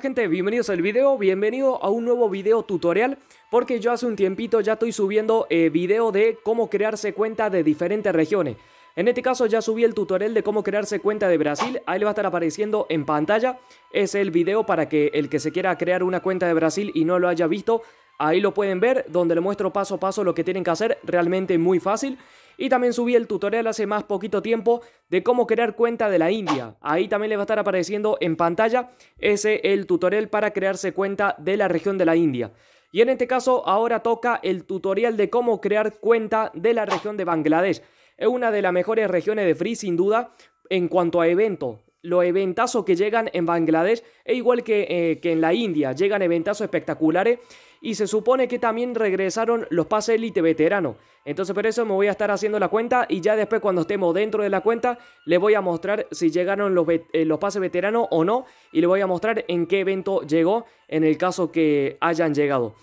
gente? Bienvenidos al video, bienvenido a un nuevo video tutorial porque yo hace un tiempito ya estoy subiendo vídeo eh, video de cómo crearse cuenta de diferentes regiones. En este caso ya subí el tutorial de cómo crearse cuenta de Brasil, ahí le va a estar apareciendo en pantalla. Es el video para que el que se quiera crear una cuenta de Brasil y no lo haya visto, ahí lo pueden ver, donde le muestro paso a paso lo que tienen que hacer, realmente muy fácil. Y también subí el tutorial hace más poquito tiempo de cómo crear cuenta de la India. Ahí también les va a estar apareciendo en pantalla ese el tutorial para crearse cuenta de la región de la India. Y en este caso ahora toca el tutorial de cómo crear cuenta de la región de Bangladesh. Es una de las mejores regiones de Free sin duda en cuanto a evento los eventazos que llegan en Bangladesh, es igual que, eh, que en la India, llegan eventazos espectaculares y se supone que también regresaron los pases élite veterano. Entonces por eso me voy a estar haciendo la cuenta y ya después cuando estemos dentro de la cuenta le voy a mostrar si llegaron los, eh, los pases veterano o no y le voy a mostrar en qué evento llegó en el caso que hayan llegado.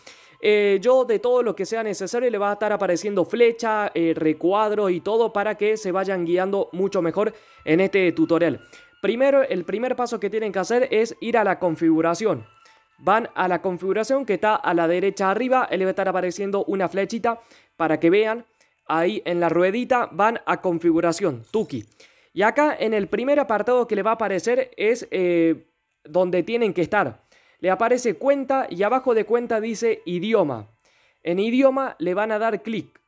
Eh, yo de todo lo que sea necesario le va a estar apareciendo flecha, eh, recuadro y todo para que se vayan guiando mucho mejor en este tutorial. Primero, el primer paso que tienen que hacer es ir a la configuración van a la configuración que está a la derecha arriba, le va a estar apareciendo una flechita para que vean, ahí en la ruedita van a configuración, Tuki. Y acá en el primer apartado que le va a aparecer es eh, donde tienen que estar. Le aparece cuenta y abajo de cuenta dice idioma. En idioma le van a dar clic.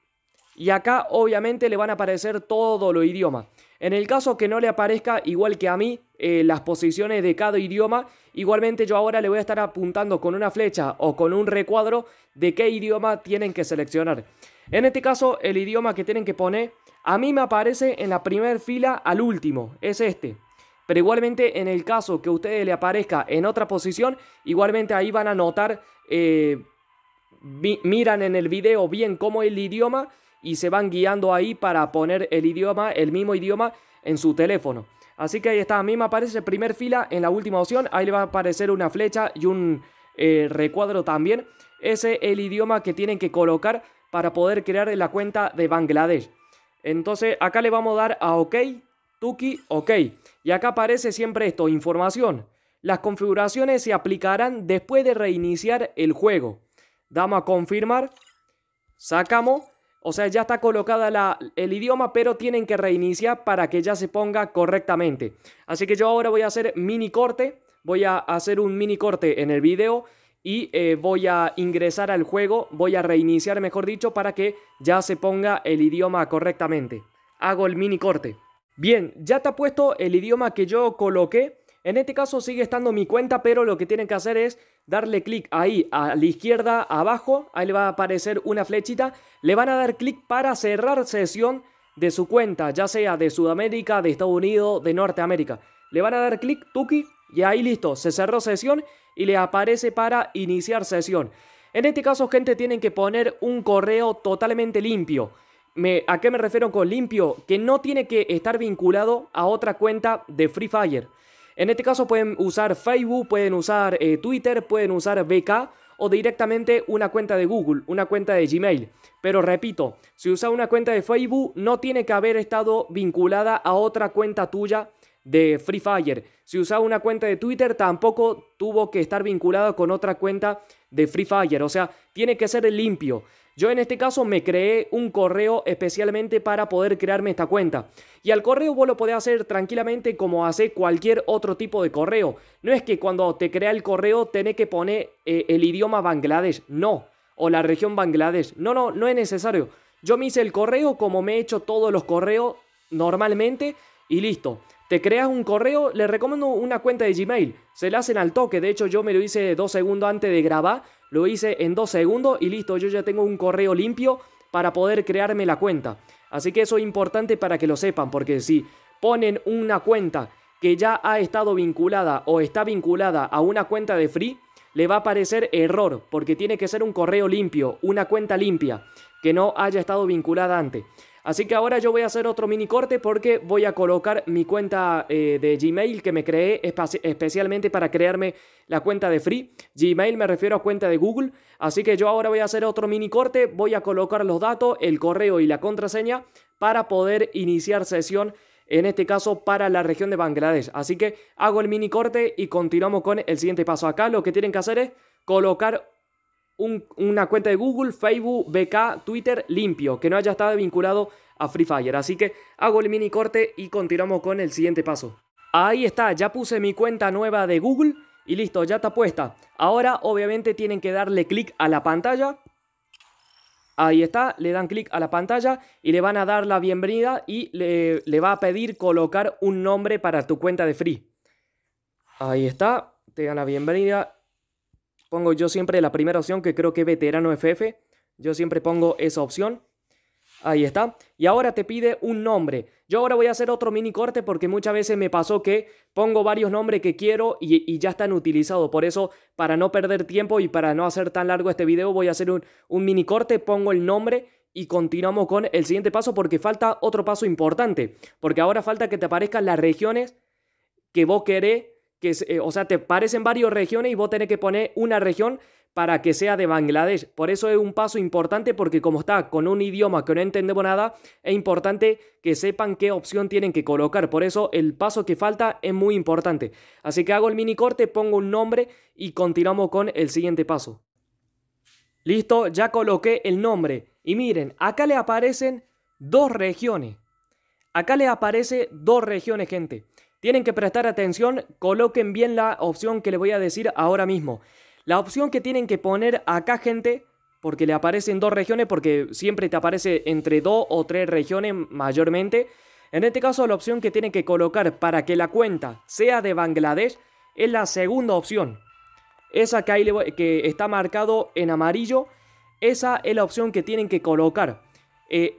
Y acá obviamente le van a aparecer todo lo idioma. En el caso que no le aparezca, igual que a mí, eh, las posiciones de cada idioma, igualmente yo ahora le voy a estar apuntando con una flecha o con un recuadro de qué idioma tienen que seleccionar. En este caso, el idioma que tienen que poner, a mí me aparece en la primera fila al último, es este. Pero igualmente en el caso que a ustedes le aparezca en otra posición, igualmente ahí van a notar, eh, miran en el video bien cómo el idioma y se van guiando ahí para poner el idioma, el mismo idioma en su teléfono. Así que ahí está, a mí me aparece primer fila en la última opción, ahí le va a aparecer una flecha y un eh, recuadro también. Ese es el idioma que tienen que colocar para poder crear la cuenta de Bangladesh. Entonces acá le vamos a dar a OK, Tuki, OK. Y acá aparece siempre esto, información. Las configuraciones se aplicarán después de reiniciar el juego. Damos a confirmar, sacamos o sea, ya está colocada la, el idioma, pero tienen que reiniciar para que ya se ponga correctamente. Así que yo ahora voy a hacer mini corte. Voy a hacer un mini corte en el video y eh, voy a ingresar al juego. Voy a reiniciar, mejor dicho, para que ya se ponga el idioma correctamente. Hago el mini corte. Bien, ya está puesto el idioma que yo coloqué. En este caso sigue estando mi cuenta, pero lo que tienen que hacer es darle clic ahí a la izquierda abajo, ahí le va a aparecer una flechita, le van a dar clic para cerrar sesión de su cuenta, ya sea de Sudamérica, de Estados Unidos, de Norteamérica. Le van a dar clic, tuki, y ahí listo, se cerró sesión y le aparece para iniciar sesión. En este caso, gente, tienen que poner un correo totalmente limpio. ¿A qué me refiero con limpio? Que no tiene que estar vinculado a otra cuenta de Free Fire. En este caso pueden usar Facebook, pueden usar eh, Twitter, pueden usar VK o directamente una cuenta de Google, una cuenta de Gmail. Pero repito, si usa una cuenta de Facebook no tiene que haber estado vinculada a otra cuenta tuya de Free Fire. Si usa una cuenta de Twitter, tampoco tuvo que estar vinculada con otra cuenta de Free Fire. O sea, tiene que ser limpio. Yo en este caso me creé un correo especialmente para poder crearme esta cuenta. Y al correo vos lo podés hacer tranquilamente como hace cualquier otro tipo de correo. No es que cuando te crea el correo tenés que poner eh, el idioma Bangladesh, no. O la región Bangladesh. No, no, no es necesario. Yo me hice el correo como me he hecho todos los correos normalmente y listo. Te creas un correo, le recomiendo una cuenta de Gmail. Se la hacen al toque. De hecho, yo me lo hice dos segundos antes de grabar lo hice en dos segundos y listo, yo ya tengo un correo limpio para poder crearme la cuenta. Así que eso es importante para que lo sepan, porque si ponen una cuenta que ya ha estado vinculada o está vinculada a una cuenta de free, le va a aparecer error, porque tiene que ser un correo limpio, una cuenta limpia, que no haya estado vinculada antes. Así que ahora yo voy a hacer otro mini corte porque voy a colocar mi cuenta eh, de Gmail que me creé especialmente para crearme la cuenta de Free. Gmail me refiero a cuenta de Google. Así que yo ahora voy a hacer otro mini corte, voy a colocar los datos, el correo y la contraseña para poder iniciar sesión en este caso para la región de Bangladesh. Así que hago el mini corte y continuamos con el siguiente paso. Acá lo que tienen que hacer es colocar una cuenta de Google, Facebook, BK, Twitter limpio, que no haya estado vinculado a Free Fire. Así que hago el mini corte y continuamos con el siguiente paso. Ahí está, ya puse mi cuenta nueva de Google y listo, ya está puesta. Ahora obviamente tienen que darle clic a la pantalla. Ahí está, le dan clic a la pantalla y le van a dar la bienvenida y le, le va a pedir colocar un nombre para tu cuenta de Free. Ahí está, te dan la bienvenida Pongo yo siempre la primera opción que creo que veterano FF. Yo siempre pongo esa opción. Ahí está. Y ahora te pide un nombre. Yo ahora voy a hacer otro mini corte porque muchas veces me pasó que pongo varios nombres que quiero y, ya están utilizados. Por eso, para no perder tiempo y para no hacer tan largo este video, voy a hacer un, un mini corte, pongo el nombre y continuamos con el siguiente paso porque falta otro paso importante. Porque ahora falta que te aparezcan las regiones que vos querés eh, o sea, te parecen varias regiones y vos tenés que poner una región para que sea de Bangladesh. Por eso es un paso importante porque como está con un idioma que no entendemos nada, es importante que sepan qué opción tienen que colocar. Por eso el paso que falta es muy importante. Así que hago el mini corte, pongo un nombre y continuamos con el siguiente paso. Listo, ya coloqué el nombre. Y miren, acá le aparecen dos regiones. Acá le aparece dos regiones, gente. Tienen que prestar atención, coloquen bien la opción que les voy a decir ahora mismo. La opción que tienen que poner acá, gente, porque le aparecen dos regiones, porque siempre te aparece entre dos o tres regiones mayormente. En este caso, la opción que tienen que colocar para que la cuenta sea de Bangladesh es la segunda opción. Esa que, que está marcado en amarillo, esa es la opción que tienen que colocar. Eh,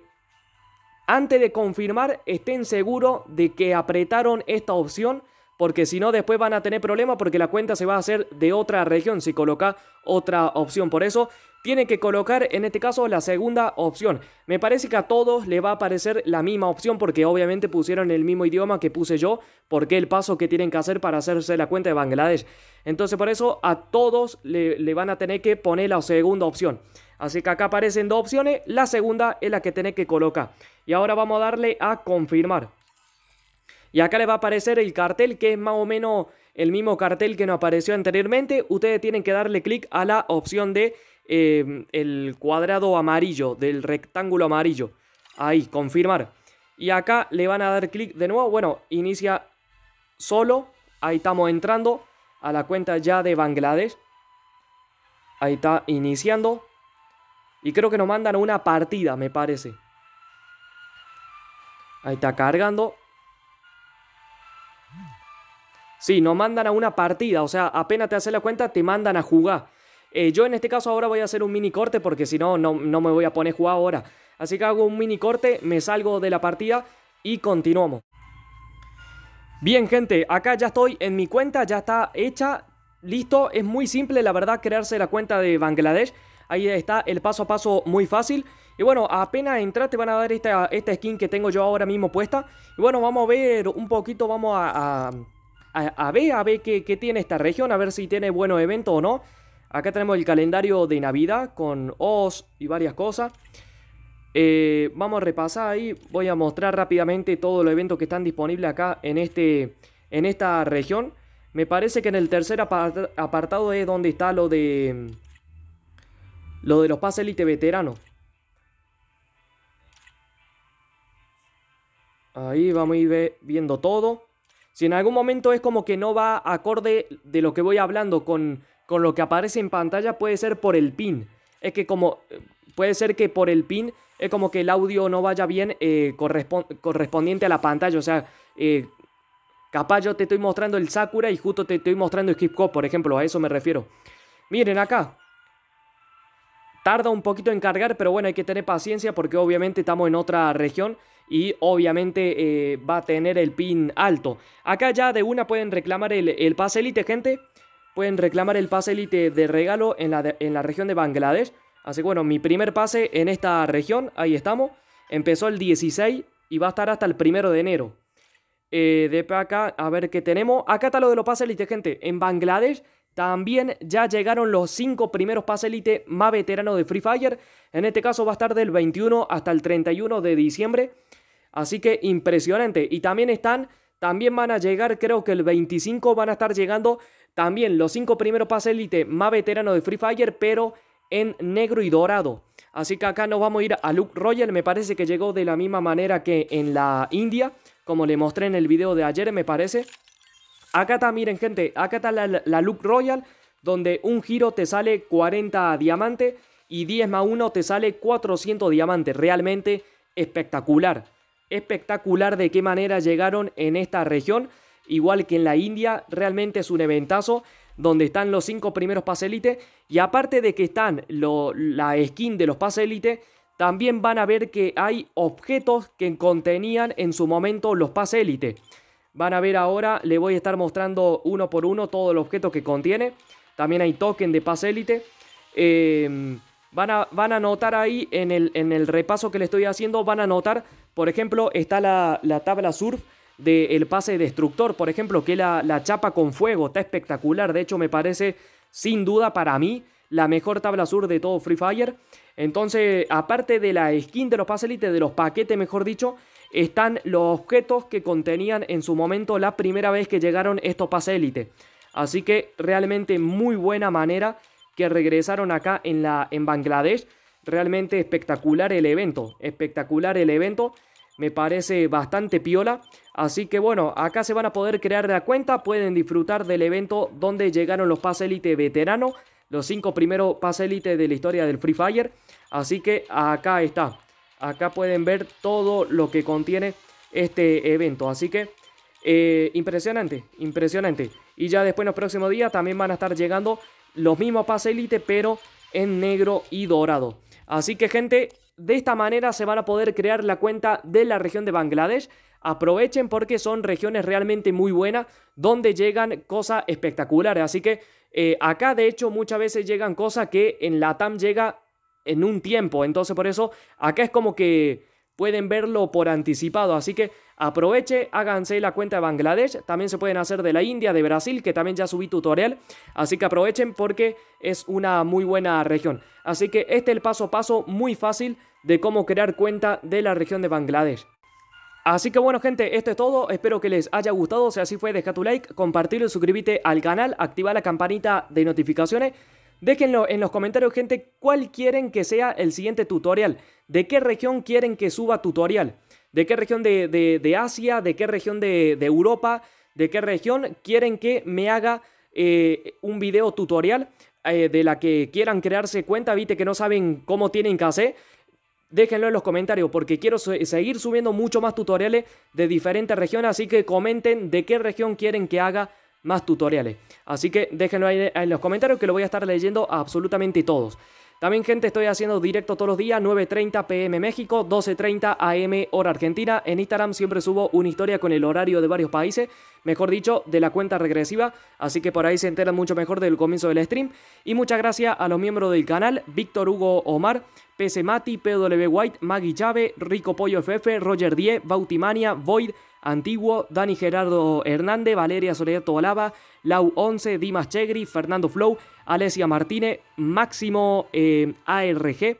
antes de confirmar, estén seguros de que apretaron esta opción porque si no después van a tener problemas porque la cuenta se va a hacer de otra región si coloca otra opción. Por eso tiene que colocar en este caso la segunda opción. Me parece que a todos le va a aparecer la misma opción porque obviamente pusieron el mismo idioma que puse yo porque el paso que tienen que hacer para hacerse la cuenta de Bangladesh. Entonces por eso a todos le van a tener que poner la segunda opción. Así que acá aparecen dos opciones, la segunda es la que tenés que colocar. Y ahora vamos a darle a confirmar. Y acá le va a aparecer el cartel que es más o menos el mismo cartel que nos apareció anteriormente. Ustedes tienen que darle clic a la opción de eh, el cuadrado amarillo, del rectángulo amarillo. Ahí, confirmar. Y acá le van a dar clic de nuevo. Bueno, inicia solo. Ahí estamos entrando a la cuenta ya de Bangladesh. Ahí está iniciando. Y creo que nos mandan a una partida, me parece. Ahí está cargando. Sí, nos mandan a una partida. O sea, apenas te hace la cuenta, te mandan a jugar. Eh, yo en este caso ahora voy a hacer un mini corte porque si no, no, no me voy a poner a jugar ahora. Así que hago un mini corte, me salgo de la partida y continuamos. Bien gente, acá ya estoy en mi cuenta, ya está hecha, listo. Es muy simple la verdad crearse la cuenta de Bangladesh. Ahí está el paso a paso muy fácil. Y bueno, apenas entras te van a dar esta, esta skin que tengo yo ahora mismo puesta. Y bueno, vamos a ver un poquito, vamos a, ver, a ver qué, tiene esta región, a ver si tiene buenos eventos o no. Acá tenemos el calendario de Navidad con Oz y varias cosas. Eh, vamos a repasar ahí, voy a mostrar rápidamente todos los eventos que están disponibles acá en, este, en esta región. Me parece que en el tercer apartado es donde está lo de lo de los pases Elite veterano. Ahí vamos a ir viendo todo. Si en algún momento es como que no va acorde de lo que voy hablando con, lo que aparece en pantalla, puede ser por el pin. Es que como... Puede ser que por el pin es como que el audio no vaya bien eh, correspondiente a la pantalla. O sea, eh, capaz yo te estoy mostrando el Sakura y justo te estoy mostrando el Skip por ejemplo. A eso me refiero. Miren acá. Tarda un poquito en cargar, pero bueno, hay que tener paciencia porque obviamente estamos en otra región y obviamente eh, va a tener el pin alto. Acá ya de una pueden reclamar el, pase elite, gente. Pueden reclamar el pase elite de regalo en la, región de Bangladesh. Así que bueno, mi primer pase en esta región, ahí estamos. Empezó el 16 y va a estar hasta el primero de enero. Eh, de acá, a ver qué tenemos. Acá está lo de los pases elite, gente. En Bangladesh también ya llegaron los 5 primeros pases elite más veteranos de Free Fire. En este caso va a estar del 21 hasta el 31 de diciembre. Así que impresionante. Y también están, también van a llegar, creo que el 25 van a estar llegando también los 5 primeros pasélites elite más veteranos de Free Fire, pero en negro y dorado. Así que acá nos vamos a ir a Luke Royal. Me parece que llegó de la misma manera que en la India. Como le mostré en el video de ayer, me parece. Acá está, miren gente, acá está la, Look Royal, donde un giro te sale 40 diamantes y 10 más 1 te sale 400 diamantes. Realmente espectacular. Espectacular de qué manera llegaron en esta región. Igual que en la India, realmente es un eventazo donde están los 5 primeros Elite. Y aparte de que están la skin de los Elite, también van a ver que hay objetos que contenían en su momento los Elite. Van a ver ahora, le voy a estar mostrando uno por uno todo el objeto que contiene. También hay token de pase Élite. Em, van, a, van a notar ahí en el, en el repaso que le estoy haciendo, van a notar, por ejemplo, está la, tabla surf del pase destructor, por ejemplo, que la, la chapa con fuego está espectacular. De hecho, me parece, sin duda, para mí, la mejor tabla surf de todo Free Fire. Entonces, aparte de la skin de los élite, de los paquetes, mejor dicho, están los objetos que contenían en su momento la primera vez que llegaron estos pase élite. Así que realmente muy buena manera que regresaron acá en, la, en Bangladesh. Realmente espectacular el evento, espectacular el evento. Me parece bastante piola. Así que bueno, acá se van a poder crear la cuenta. Pueden disfrutar del evento donde llegaron los pase élite Los cinco primeros pase élite de la historia del Free Fire. Así que acá está. Acá pueden ver todo lo que contiene este evento. Así que eh, impresionante, impresionante. Y ya después en los próximos días también van a estar llegando los mismos pase elite, pero en negro y dorado. Así que gente, de esta manera se van a poder crear la cuenta de la región de Bangladesh. Aprovechen porque son regiones realmente muy buenas donde llegan cosas espectaculares. Así que eh, acá de hecho muchas veces llegan cosas que en Latam llega en un tiempo. Entonces por eso acá es como que pueden verlo por anticipado. Así que aproveche, háganse la cuenta de Bangladesh. También se pueden hacer de la India, de Brasil, que también ya subí tutorial. Así que aprovechen porque es una muy buena región. Así que este es el paso a paso muy fácil de cómo crear cuenta de la región de Bangladesh. Así que bueno gente, esto es todo, espero que les haya gustado, si así fue deja tu like, compartirlo, suscríbete al canal, activa la campanita de notificaciones Déjenlo en los comentarios, gente, cuál quieren que sea el siguiente tutorial. ¿De qué región quieren que suba tutorial? ¿De qué región de, Asia? ¿De qué región de, de, Europa? ¿De qué región quieren que me haga eh, un video tutorial eh, de la que quieran crearse cuenta? Viste que no saben cómo tienen que hacer. Déjenlo en los comentarios porque quiero seguir subiendo mucho más tutoriales de diferentes regiones. Así que comenten de qué región quieren que haga más tutoriales. Así que déjenlo ahí en los comentarios que lo voy a estar leyendo a absolutamente todos. También gente, estoy haciendo directo todos los días, 9.30 pm México, 12.30 am hora Argentina. En Instagram siempre subo una historia con el horario de varios países, mejor dicho, de la cuenta regresiva, así que por ahí se enteran mucho mejor del comienzo del stream. Y muchas gracias a los miembros del canal, Víctor Hugo Omar, PC Mati, PW White, Maggie llave, Rico Pollo FF, Roger Die, Bautimania, Void, Antiguo, Dani Gerardo Hernández, Valeria Soledad Tobalaba, Lau 11, Dimas Chegri, Fernando Flow, Alesia Martínez, Máximo eh, ARG,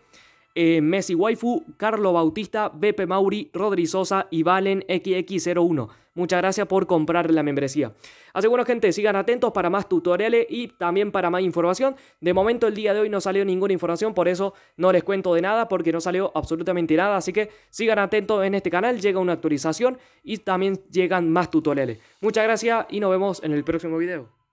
eh, Messi Waifu, Carlo Bautista, Bepe Mauri, Rodri Sosa y Valen XX01. Muchas gracias por comprar la membresía. Así bueno, gente, sigan atentos para más tutoriales y también para más información. De momento, el día de hoy no salió ninguna información, por eso no les cuento de nada, porque no salió absolutamente nada. Así que sigan atentos en este canal, llega una actualización y también llegan más tutoriales. Muchas gracias y nos vemos en el próximo video.